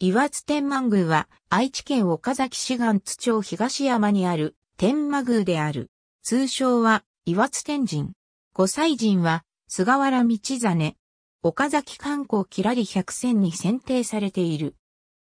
岩津天満宮は愛知県岡崎市願津町東山にある天満宮である。通称は岩津天神。五祭神は菅原道真。岡崎観光キラリ百選に選定されている。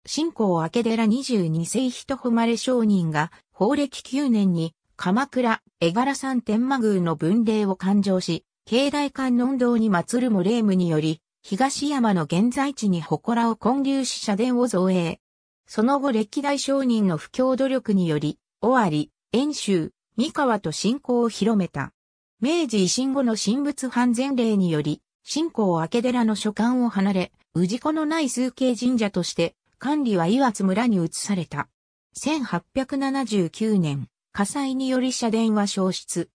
信仰明寺22世人誉れ商人が法暦9年に鎌倉江柄山天満宮の文霊を勘定し、境内観音堂に祀るも霊夢により、東山の現在地に祠を建立し社殿を造営。その後歴代商人の布教努力により、尾張、遠州、三河と信仰を広めた。明治維新後の神仏犯前例により、信仰明寺の所管を離れ、治子のない数形神社として、管理は岩津村に移された。1879年、火災により社殿は消失。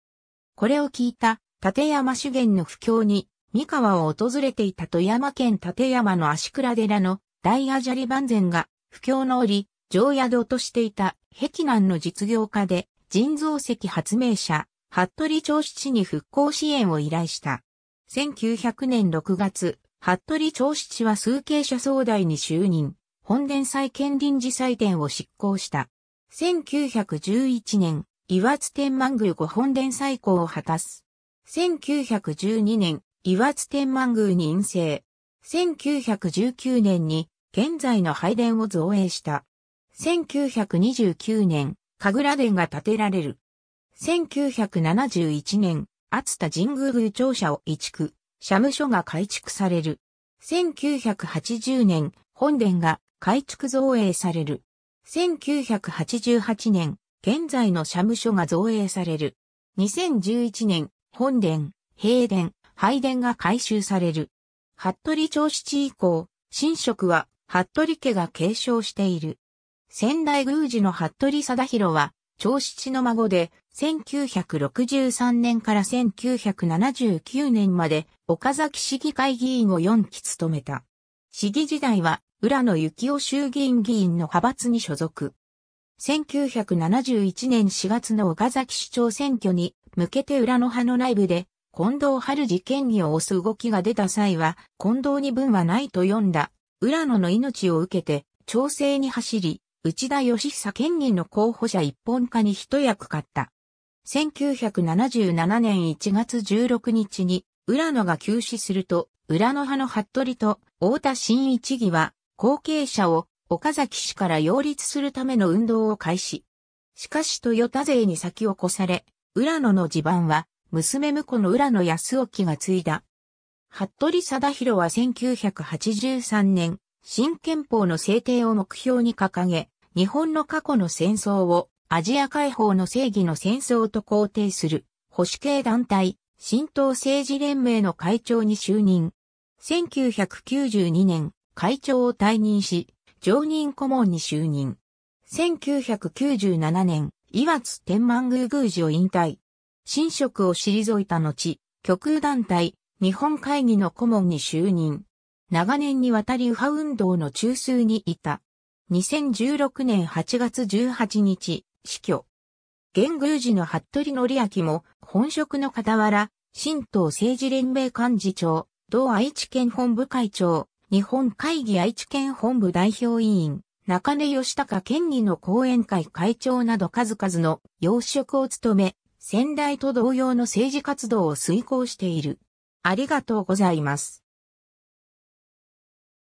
これを聞いた、立山修験の布教に三河を訪れていた富山県立山の足倉寺の大アジャリ万全が不況の折、常宿としていた碧南の実業家で人造石発明者、服部長七に復興支援を依頼した。1900年6月、服部長七は数形者総代に就任、本殿祭建臨時祭典を執行した。1911年、岩津天満宮御本殿再興を果たす。1912年、岩津天満宮に院生。1919年に現在の拝殿を造営した。1929年、神楽殿が建てられる。1971年、厚田神宮宮庁舎を移築、社務所が改築される。1980年、本殿が改築造営される。1988年、現在の社務所が造営される。2011年、本殿、平殿、拝殿が改修される。服部長七以降、神職は服部家が継承している。仙台宮司の服部貞弘は、長七の孫で、1963年から1979年まで、岡崎市議会議員を4期務めた。市議時代は、浦野幸雄衆議院議員の派閥に所属。1971年4月の岡崎市長選挙に向けて浦野派の内部で近藤春次権議を押す動きが出た際は、近藤に分はないと読んだ、浦野の命を受けて、調整に走り、内田義久県議の候補者一本化に一役買った。1977年1月16日に、浦野が急死すると、浦野派の服部と太田新一義は、後継者を岡崎氏から擁立するための運動を開始。しかし豊田勢に先を越され、浦野の地盤は娘婿の浦野康沖が継いだ。服部貞弘は1983年、新憲法の制定を目標に掲げ、日本の過去の戦争をアジア解放の正義の戦争と肯定する保守系団体、新党政治連盟の会長に就任。1992年、会長を退任し、常任顧問に就任。1997年、岩津天満宮宮司を引退。新職を退いた後、極右団体、日本会議の顧問に就任。長年にわたり右派運動の中枢にいた。2016年8月18日、死去。元宮寺の服部則明も、本職の傍ら、新党政治連盟幹事長、同愛知県本部会長、日本会議愛知県本部代表委員、中根義隆県議の後援会会長など数々の要職を務め、先代と同様の政治活動を遂行している。ありがとうございます。